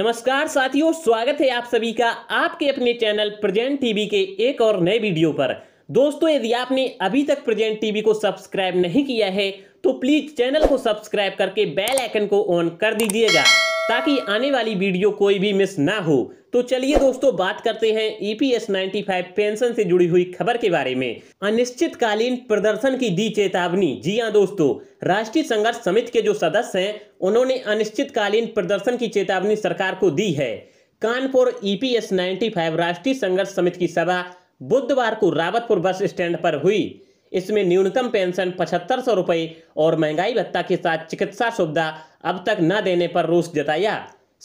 नमस्कार साथियों स्वागत है आप सभी का आपके अपने चैनल प्रजेंट टीवी के एक और नए वीडियो पर दोस्तों यदि आपने अभी तक प्रजेंट टीवी को सब्सक्राइब नहीं किया है तो प्लीज चैनल को सब्सक्राइब करके बेल आइकन को ऑन कर दीजिएगा ताकि आने वाली वीडियो कोई भी मिस ना हो तो चलिए दोस्तों बात करते हैं ईपीएस e 95 पेंशन से जुड़ी हुई खबर के बारे में अनिश्चितकालीन प्रदर्शन की दी चेतावनी जी हाँ दोस्तों राष्ट्रीय संघर्ष समिति के जो सदस्य हैं उन्होंने अनिश्चितकालीन प्रदर्शन की चेतावनी सरकार को दी है कानपुर ईपीएस e 95 राष्ट्रीय संघर्ष समिति की सभा बुधवार को रावतपुर बस स्टैंड पर हुई इसमें न्यूनतम पेंशन पचहत्तर सौ रुपये और महंगाई भत्ता के साथ चिकित्सा सुविधा अब तक न देने पर रोष जताया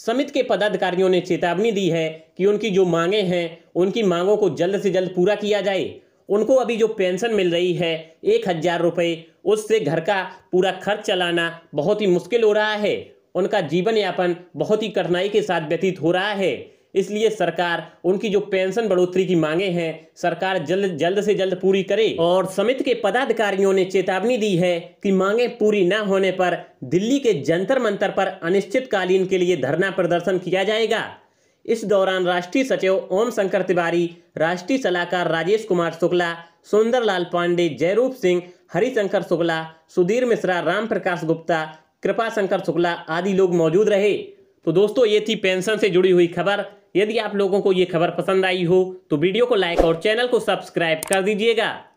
समिति के पदाधिकारियों ने चेतावनी दी है कि उनकी जो मांगे हैं उनकी मांगों को जल्द से जल्द पूरा किया जाए उनको अभी जो पेंशन मिल रही है एक हज़ार रुपये उससे घर का पूरा खर्च चलाना बहुत ही मुश्किल हो रहा है उनका जीवन यापन बहुत ही कठिनाई के साथ व्यतीत हो रहा है इसलिए सरकार उनकी जो पेंशन बढ़ोतरी की मांगे हैं सरकार जल्द जल्द से जल्द पूरी करे और समिति के पदाधिकारियों ने चेतावनी दी है कि मांगे पूरी न होने पर दिल्ली के जंतर मंतर पर अनिश्चितकालीन के लिए धरना प्रदर्शन किया जाएगा इस दौरान राष्ट्रीय सचिव ओम शंकर तिवारी राष्ट्रीय सलाहकार राजेश कुमार शुक्ला सुंदरलाल पांडे जयरूप सिंह हरिशंकर शुक्ला सुधीर मिश्रा राम प्रकाश गुप्ता कृपा शंकर शुक्ला आदि लोग मौजूद रहे तो दोस्तों ये थी पेंशन से जुड़ी हुई खबर यदि आप लोगों को ये खबर पसंद आई हो तो वीडियो को लाइक और चैनल को सब्सक्राइब कर दीजिएगा